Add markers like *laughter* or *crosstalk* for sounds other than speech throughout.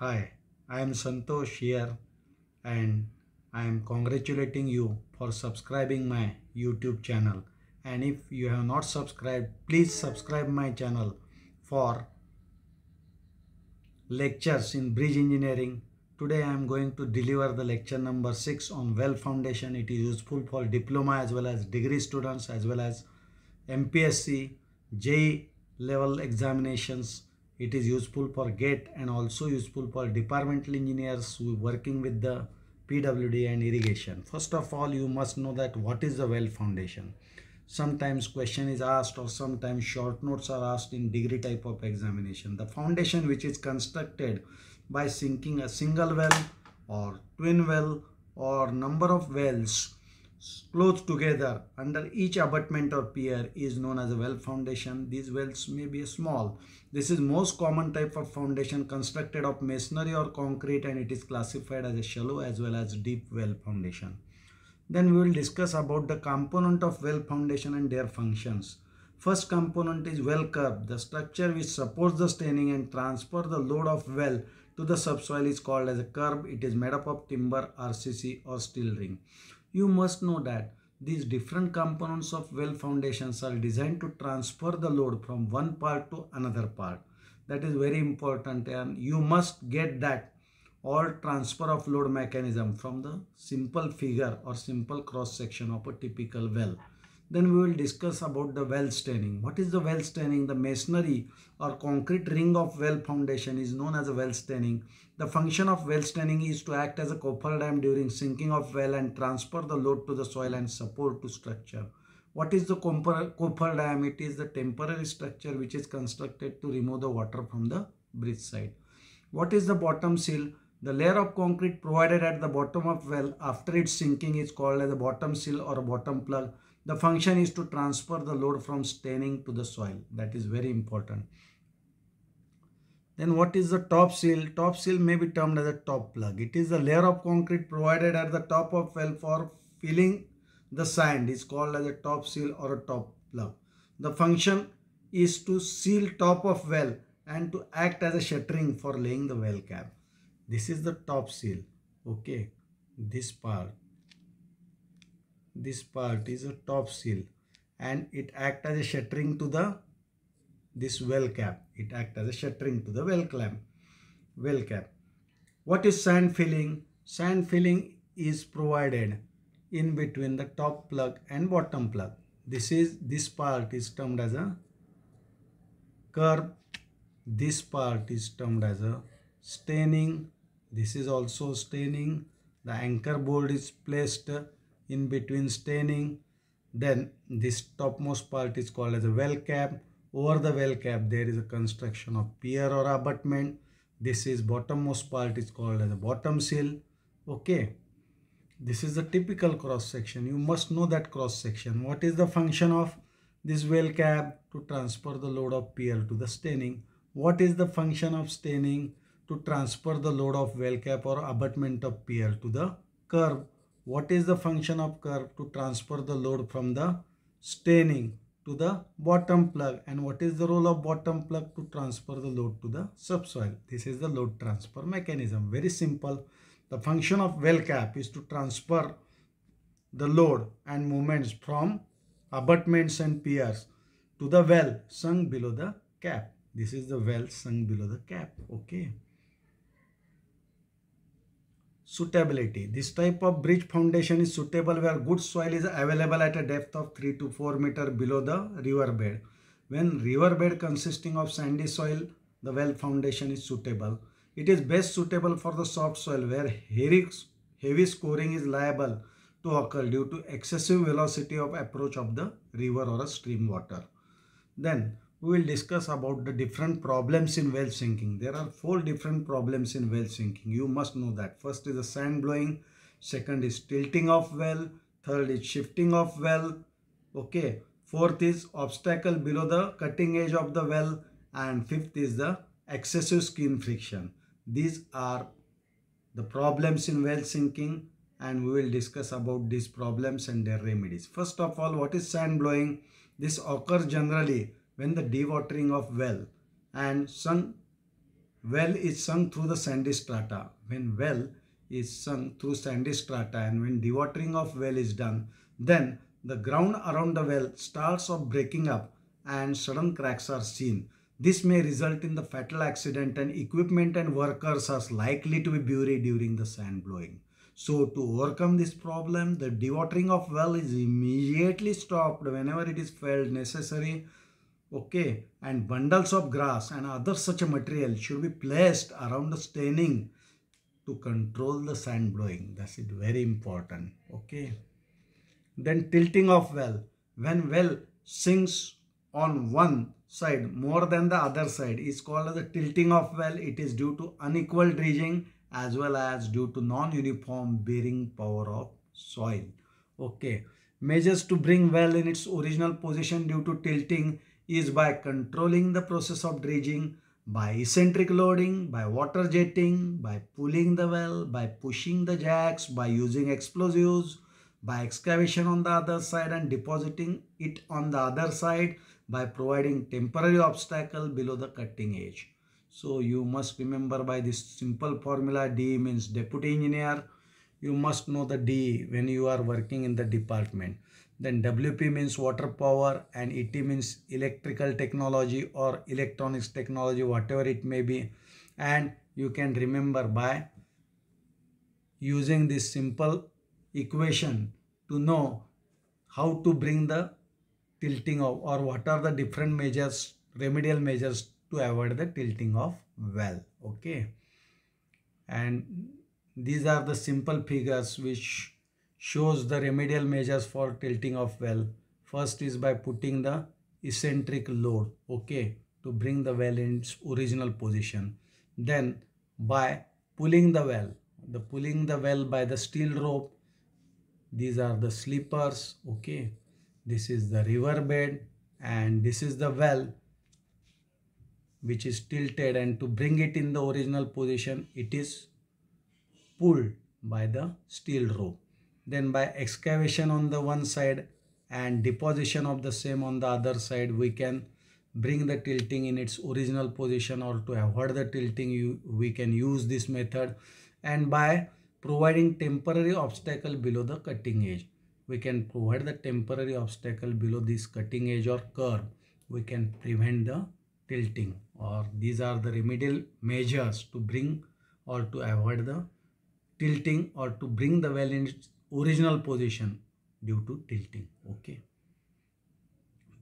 Hi, I am Santosh here and I am congratulating you for subscribing my YouTube channel. And if you have not subscribed, please subscribe my channel for lectures in bridge engineering. Today I am going to deliver the lecture number 6 on well foundation. It is useful for diploma as well as degree students as well as MPSC, J level examinations it is useful for gate and also useful for departmental engineers who working with the PWD and irrigation. First of all, you must know that what is the well foundation. Sometimes question is asked or sometimes short notes are asked in degree type of examination. The foundation which is constructed by sinking a single well or twin well or number of wells close together under each abutment or pier is known as a well foundation. These wells may be small. This is most common type of foundation constructed of masonry or concrete and it is classified as a shallow as well as deep well foundation. Then we will discuss about the component of well foundation and their functions. First component is well curb. The structure which supports the staining and transfer the load of well to the subsoil is called as a curb. It is made up of timber, RCC or steel ring you must know that these different components of well foundations are designed to transfer the load from one part to another part. That is very important and you must get that or transfer of load mechanism from the simple figure or simple cross section of a typical well. Then we will discuss about the well staining. What is the well staining? The masonry or concrete ring of well foundation is known as a well staining. The function of well staining is to act as a coffer dam during sinking of well and transfer the load to the soil and support to structure. What is the coffer dam? It is the temporary structure which is constructed to remove the water from the bridge side. What is the bottom seal? The layer of concrete provided at the bottom of well after its sinking is called as a bottom seal or a bottom plug. The function is to transfer the load from staining to the soil. That is very important. Then what is the top seal? Top seal may be termed as a top plug. It is a layer of concrete provided at the top of well for filling the sand is called as a top seal or a top plug. The function is to seal top of well and to act as a shuttering for laying the well cap. This is the top seal. Okay, this part this part is a top seal and it act as a shuttering to the this well cap it act as a shuttering to the well clamp well cap what is sand filling sand filling is provided in between the top plug and bottom plug this is this part is termed as a curb this part is termed as a staining this is also staining the anchor bolt is placed in between staining then this topmost part is called as a well cap over the well cap there is a construction of pier or abutment this is bottommost part is called as a bottom sill okay this is the typical cross section you must know that cross section what is the function of this well cap to transfer the load of pier to the staining what is the function of staining to transfer the load of well cap or abutment of pier to the curve what is the function of curve to transfer the load from the staining to the bottom plug and what is the role of bottom plug to transfer the load to the subsoil. This is the load transfer mechanism. Very simple. The function of well cap is to transfer the load and movements from abutments and piers to the well sunk below the cap. This is the well sunk below the cap. Okay suitability this type of bridge foundation is suitable where good soil is available at a depth of 3 to 4 meter below the river bed when river bed consisting of sandy soil the well foundation is suitable it is best suitable for the soft soil where heavy scoring is liable to occur due to excessive velocity of approach of the river or a stream water then we will discuss about the different problems in well sinking. There are four different problems in well sinking. You must know that. First is the sand blowing, second is tilting of well, third is shifting of well, okay. Fourth is obstacle below the cutting edge of the well and fifth is the excessive skin friction. These are the problems in well sinking and we will discuss about these problems and their remedies. First of all, what is sand blowing? This occurs generally when the dewatering of well and sun well is sunk through the sandy strata. When well is sunk through sandy strata and when dewatering of well is done, then the ground around the well starts of breaking up and sudden cracks are seen. This may result in the fatal accident and equipment and workers are likely to be buried during the sand blowing. So to overcome this problem, the dewatering of well is immediately stopped whenever it is felt necessary okay and bundles of grass and other such a material should be placed around the staining to control the sand blowing that's it very important okay then tilting of well when well sinks on one side more than the other side is called as the tilting of well it is due to unequal dredging as well as due to non-uniform bearing power of soil okay measures to bring well in its original position due to tilting is by controlling the process of dredging by eccentric loading, by water jetting, by pulling the well, by pushing the jacks, by using explosives, by excavation on the other side and depositing it on the other side, by providing temporary obstacle below the cutting edge. So you must remember by this simple formula D means deputy engineer, you must know the D when you are working in the department. Then WP means water power and ET means electrical technology or electronics technology, whatever it may be. And you can remember by using this simple equation to know how to bring the tilting of or what are the different measures, remedial measures to avoid the tilting of well. Okay. And these are the simple figures which shows the remedial measures for tilting of well. First is by putting the eccentric load, okay, to bring the well in its original position. Then by pulling the well, the pulling the well by the steel rope. These are the sleepers, okay. This is the river bed and this is the well which is tilted and to bring it in the original position, it is pulled by the steel rope. Then by excavation on the one side and deposition of the same on the other side, we can bring the tilting in its original position or to avoid the tilting, you, we can use this method. And by providing temporary obstacle below the cutting edge, we can provide the temporary obstacle below this cutting edge or curve. We can prevent the tilting or these are the remedial measures to bring or to avoid the tilting or to bring the well in its original position due to tilting okay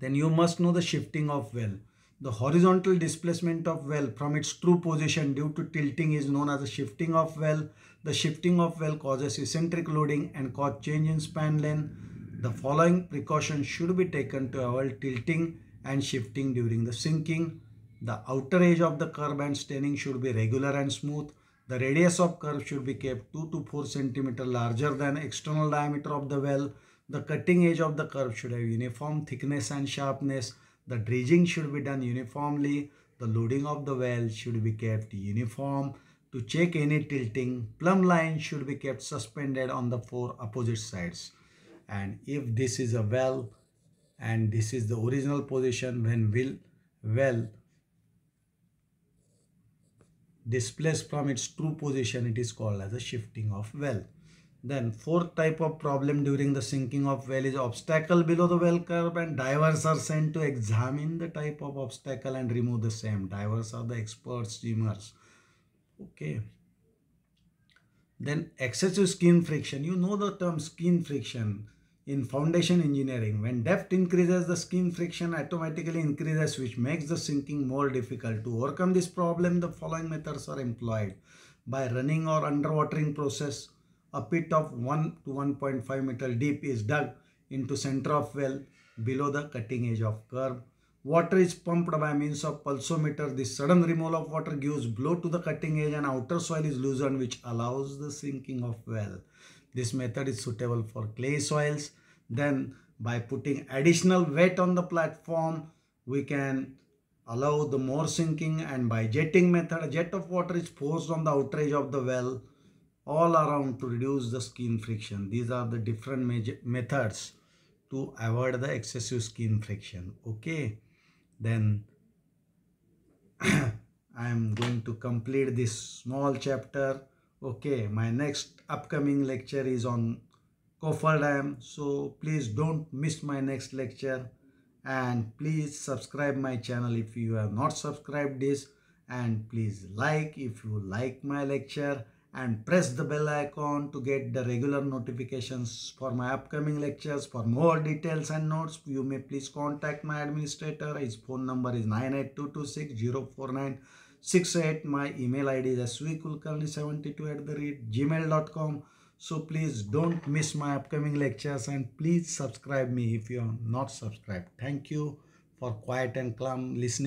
then you must know the shifting of well the horizontal displacement of well from its true position due to tilting is known as the shifting of well the shifting of well causes eccentric loading and cause change in span length the following precautions should be taken to avoid tilting and shifting during the sinking. The outer edge of the curb and staining should be regular and smooth. The radius of curve should be kept 2 to 4 centimeter larger than external diameter of the well. The cutting edge of the curve should have uniform thickness and sharpness. The dredging should be done uniformly. The loading of the well should be kept uniform. To check any tilting, plumb line should be kept suspended on the four opposite sides. And if this is a well and this is the original position when will well displaced from its true position it is called as a shifting of well then fourth type of problem during the sinking of well is obstacle below the well curve and divers are sent to examine the type of obstacle and remove the same divers are the expert swimmers okay then excessive skin friction you know the term skin friction in foundation engineering. When depth increases, the skin friction automatically increases, which makes the sinking more difficult. To overcome this problem, the following methods are employed. By running or underwatering process, a pit of 1 to 1.5 meter deep is dug into center of well below the cutting edge of curve. Water is pumped by means of pulsometer. This sudden removal of water gives blow to the cutting edge and outer soil is loosened which allows the sinking of well. This method is suitable for clay soils. Then by putting additional weight on the platform, we can allow the more sinking and by jetting method, a jet of water is forced on the outer edge of the well all around to reduce the skin friction. These are the different methods to avoid the excessive skin friction. Okay, then *clears throat* I am going to complete this small chapter okay my next upcoming lecture is on Koffer Dam so please don't miss my next lecture and please subscribe my channel if you have not subscribed this and please like if you like my lecture and press the bell icon to get the regular notifications for my upcoming lectures. For more details and notes, you may please contact my administrator. His phone number is 98226 Six eight. my email id is svkulkarni72 at the rate gmail.com so please don't miss my upcoming lectures and please subscribe me if you are not subscribed thank you for quiet and calm listening